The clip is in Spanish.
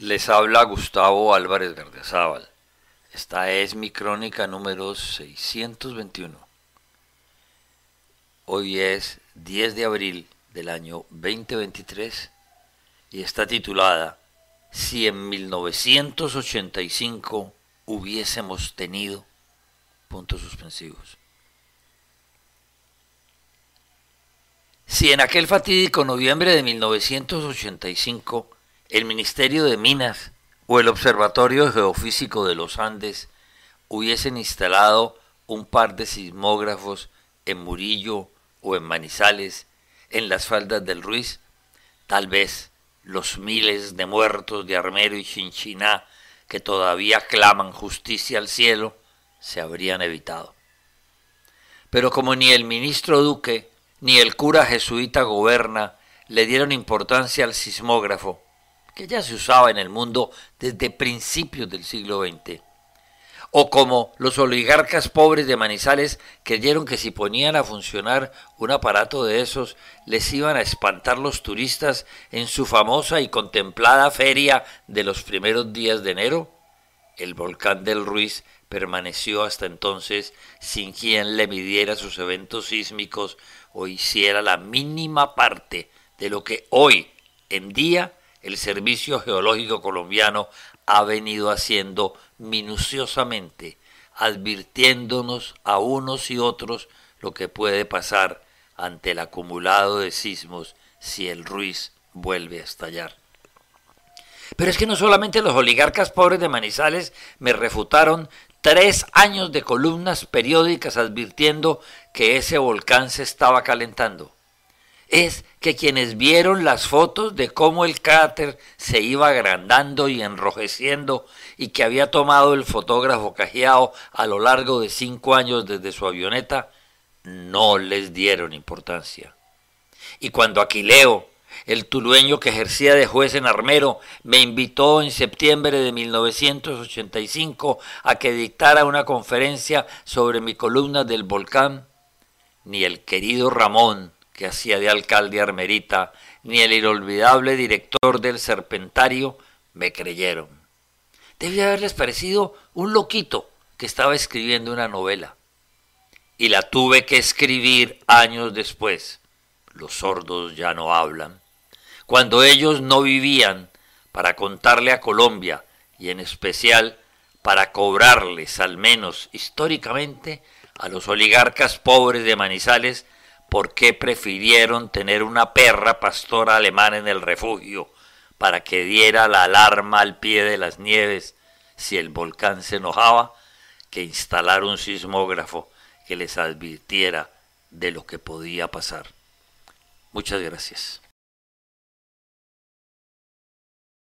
Les habla Gustavo Álvarez Gardezábal. Esta es mi crónica número 621. Hoy es 10 de abril del año 2023 y está titulada Si en 1985 hubiésemos tenido puntos suspensivos. Si en aquel fatídico noviembre de 1985 el Ministerio de Minas o el Observatorio Geofísico de los Andes hubiesen instalado un par de sismógrafos en Murillo o en Manizales, en las faldas del Ruiz, tal vez los miles de muertos de Armero y Chinchiná que todavía claman justicia al cielo se habrían evitado. Pero como ni el ministro Duque ni el cura jesuita Goberna le dieron importancia al sismógrafo, que ya se usaba en el mundo desde principios del siglo XX. O como los oligarcas pobres de Manizales creyeron que si ponían a funcionar un aparato de esos, les iban a espantar los turistas en su famosa y contemplada feria de los primeros días de enero. El volcán del Ruiz permaneció hasta entonces sin quien le midiera sus eventos sísmicos o hiciera la mínima parte de lo que hoy en día el Servicio Geológico Colombiano ha venido haciendo minuciosamente, advirtiéndonos a unos y otros lo que puede pasar ante el acumulado de sismos si el Ruiz vuelve a estallar. Pero es que no solamente los oligarcas pobres de Manizales me refutaron tres años de columnas periódicas advirtiendo que ese volcán se estaba calentando es que quienes vieron las fotos de cómo el cráter se iba agrandando y enrojeciendo y que había tomado el fotógrafo Cajiao a lo largo de cinco años desde su avioneta, no les dieron importancia. Y cuando Aquileo, el tulueño que ejercía de juez en Armero, me invitó en septiembre de 1985 a que dictara una conferencia sobre mi columna del volcán, ni el querido Ramón, que hacía de alcalde Armerita, ni el inolvidable director del Serpentario me creyeron. Debía haberles parecido un loquito que estaba escribiendo una novela. Y la tuve que escribir años después. Los sordos ya no hablan. Cuando ellos no vivían para contarle a Colombia y en especial para cobrarles, al menos históricamente, a los oligarcas pobres de Manizales por qué prefirieron tener una perra pastora alemana en el refugio para que diera la alarma al pie de las nieves si el volcán se enojaba, que instalar un sismógrafo que les advirtiera de lo que podía pasar. Muchas gracias.